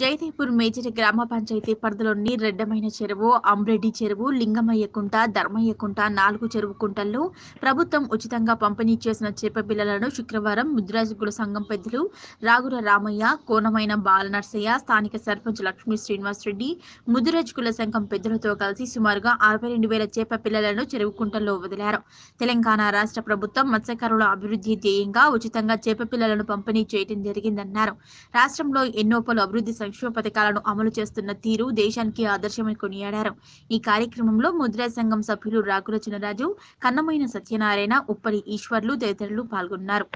జైదేపూర్ major గ్రామ పంచాయతీ పరిధిలోని రెడ్డమైన చెరువు అంబ్రెడ్డి చెరువు లింగమయ్య కుంట ధర్మయ్య కుంట నాలుగు చెరువు కుంటల్లో ప్రభుత్వం ఉచితంగా పంపిణీ చేసిన చేప పిల్లలను శుక్రవారం ముద్రాజుగుల సంఘం పెద్దలు రాగుల రామయ్య కోనమైన బాలనర్సయ్య స్థానిక సర్పంచ్ లక్ష్మీ శ్రీనివాస్ రెడ్డి ముద్రాజుగుల సంఘం పెద్దలతో కలిసి సుమారుగా అరవై రెండు వేల చేప పిల్లలను చెరువు కుంటల్లో వదిలారు తెలంగాణ రాష్ట్ర ప్రభుత్వం మత్స్యకారుల అభివృద్ధి ధ్యేయంగా ఉచితంగా చేప పిల్లలను పంపిణీ చేయడం జరిగిందన్నారు రాష్ట్రంలో ఎన్నో పలు అభివృద్ధి సంక్షేమ పథకాలను అమలు చేస్తున్న తీరు దేశానికి ఆదర్శమని కొనియాడారు ఈ కార్యక్రమంలో ముద్రా సంఘం సభ్యులు రాకుల చినరాజు కన్నమైన సత్యనారాయణ ఉప్పలి ఈశ్వర్లు తదితరులు పాల్గొన్నారు